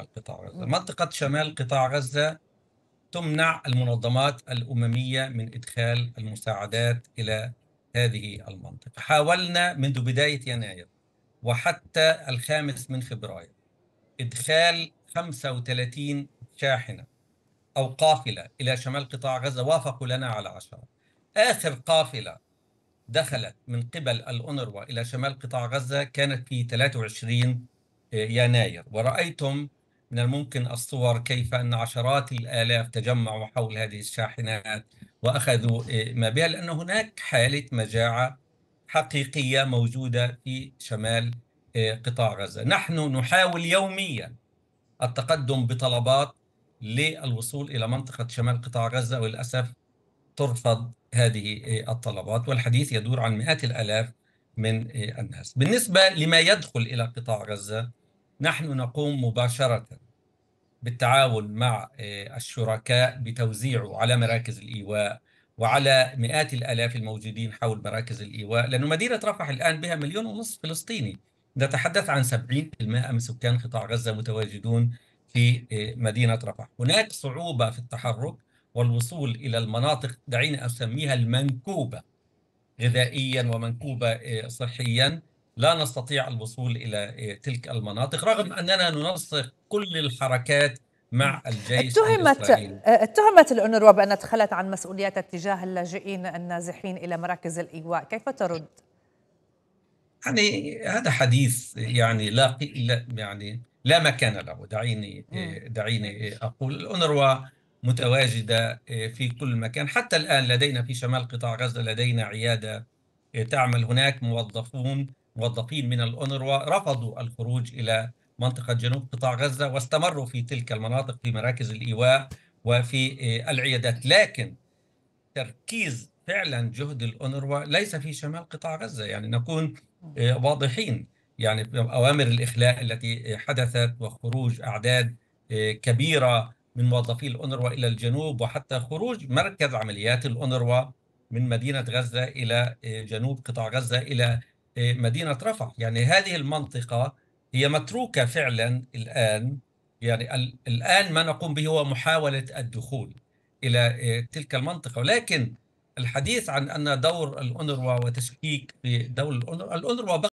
شمال قطاع غزة منطقة شمال قطاع غزة تمنع المنظمات الأممية من إدخال المساعدات إلى هذه المنطقة حاولنا منذ بداية يناير وحتى الخامس من فبراير إدخال 35 شاحنة أو قافلة إلى شمال قطاع غزة وافقوا لنا على عشرة آخر قافلة دخلت من قبل الأونروا إلى شمال قطاع غزة كانت في 23 يناير ورأيتم من الممكن الصور كيف أن عشرات الآلاف تجمعوا حول هذه الشاحنات وأخذوا آه، ما بها لأن هناك حالة مجاعة حقيقية موجودة في شمال آه، قطاع غزة نحن نحاول يوميا التقدم بطلبات للوصول إلى منطقة شمال قطاع غزة وللأسف ترفض هذه آه، الطلبات والحديث يدور عن مئات الآلاف من الناس بالنسبة لما يدخل إلى قطاع غزة نحن نقوم مباشرة بالتعاون مع آه، الشركاء بتوزيعه على مراكز الإيواء وعلى مئات الآلاف الموجودين حول مراكز الإيواء لأن مدينة رفح الآن بها مليون ونصف فلسطيني نتحدث عن 70% من سكان قطاع غزة متواجدون في آه، مدينة رفح هناك صعوبة في التحرك والوصول إلى المناطق دعيني أسميها المنكوبة غذائيا ومنكوبة آه، صحيا لا نستطيع الوصول الى إيه، تلك المناطق رغم اننا ننسق كل الحركات مع الجيش اتهمت اتهمت الأونروا بأنها تخلت عن مسؤوليتها تجاه اللاجئين النازحين إلى مراكز الإيواء كيف ترد؟ يعني هذا حديث يعني لا يعني لا مكان له دعيني إيه، دعيني أقول الأونروا متواجدة إيه، في كل مكان حتى الآن لدينا في شمال قطاع غزة لدينا عيادة تعمل هناك موظفون موظفين من الأونروا رفضوا الخروج إلى منطقة جنوب قطاع غزة واستمروا في تلك المناطق في مراكز الإيواء وفي آه، العيادات لكن تركيز فعلا جهد الأونروا ليس في شمال قطاع غزة يعني نكون آه، واضحين يعني أوامر الإخلاء التي حدثت وخروج أعداد آه، كبيرة من موظفي الأونروا إلى الجنوب وحتى خروج مركز عمليات الأونروا من مدينة غزة إلى جنوب قطاع غزة إلى إيه، مدينه رفح يعني هذه المنطقه هي متروكه فعلا الان يعني الان ما نقوم به هو محاوله الدخول الى إيه، تلك المنطقه ولكن الحديث عن ان دور الأونروا وتشكيك في دور الأونروا